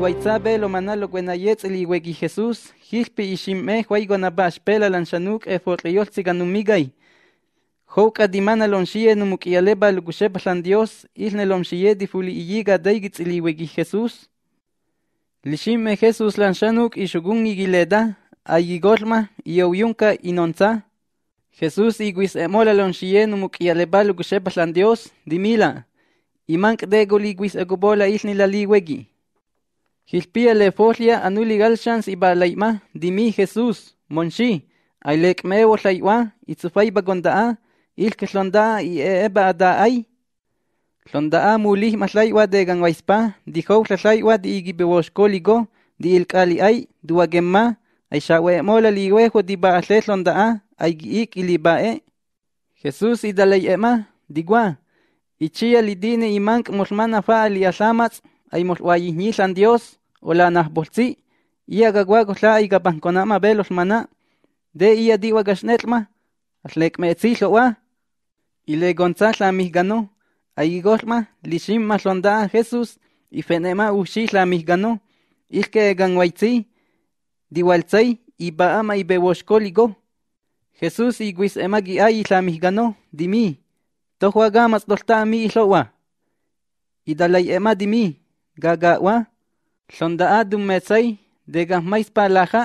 Guaitzabe lo manalo cuenayetz el Jesús, hispi y shimé guanabash pela lanchanuk e forriol tziganumigay. Jouka dimana lonshie numukialeba lukushep lan Dios, isne lonshie difuli iyiga Daigitz el igüequi Jesús. Lishime Jesús lanchanuk y shugun igileda, ayigorma y oyunka inonza. Jesús iguis emola lonshie numukialeba lukushep lan Dios, dimila. Imank de guligwis egobola isnila la liwegi. Hilpiele folia anuli galshans y balaima, dimi Jesús, monchi, ailek mevo laiwa, y a, il que slonda y eba e daai. Slondaa muli maslaiwa de ganwaispa, dijo de di coligo, di ilkali ay, duagemma, aishawe mola liwejo di londaa, aygi aigiik ilibae. Jesús y daleiema, digua, ichia lidine imank mosmana fa liasamas aimos san Dios, nas bolsi, y la y conama velos maná, de ia diwa gasnetma, aslekmetzilo wa, y le gonzasla ay aigosma, lishimma sonda Jesús, y fenema wai y que ganwaitzi, iba y baama y bewoshkoligo, Jesús y guis emagi ay isla mi. dimi, tohuagamas dosta mi loa, y dalai ema dimi, gagawa tlonda'a Palaja degasmayspa laja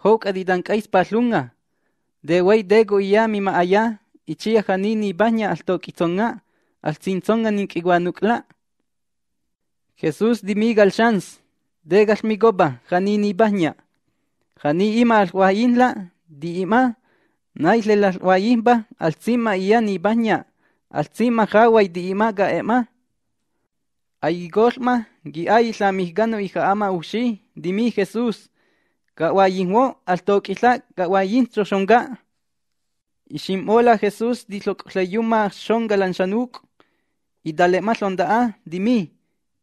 paslunga. lunga dewey dego Aya mima'aya banya janini baña alto'kitzoŋa ni guanukla. jesús dimigal shans, Degas migoba janini baña jani ima alwayinla di ima al cima ya ni baña al jaway di ima ga'ema Aigorma, gia la misgano hija ama ushi, dimi Jesús. Gawayin alto quizá, gawayin troshonga. Ishimola Jesús, disloclayuma shonga lanchanuk. Y dale más a, dimi.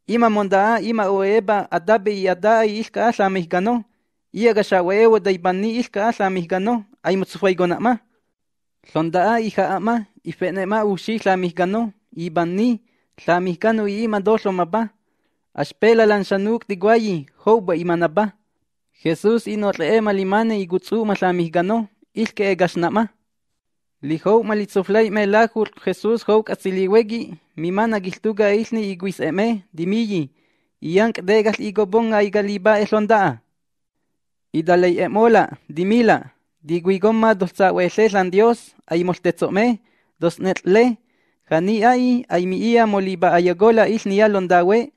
Ima mondaa, ima oeba, adabe y adai isca asla mexicano. Y agashaweewo daibani iska asla mexicano. Ay Sonda a hija ama, y fenema ushi la misgano y Tla y ima aspela mapa. Ashpela lanxanuk y y imanaba. Jesús y reema limane y gutsuma isque iske ilke egashnama. Lijou Malitsuflay me lajur Jesús jou mi mimana gistuga isni y guiseme, y yank degas y gobonga y galiba Y Idalei emola, dimila, diguigoma dos tzahueseslan Dios, aimoltetzome, dos netle, mi aimiia moliba ayagola isni alondawé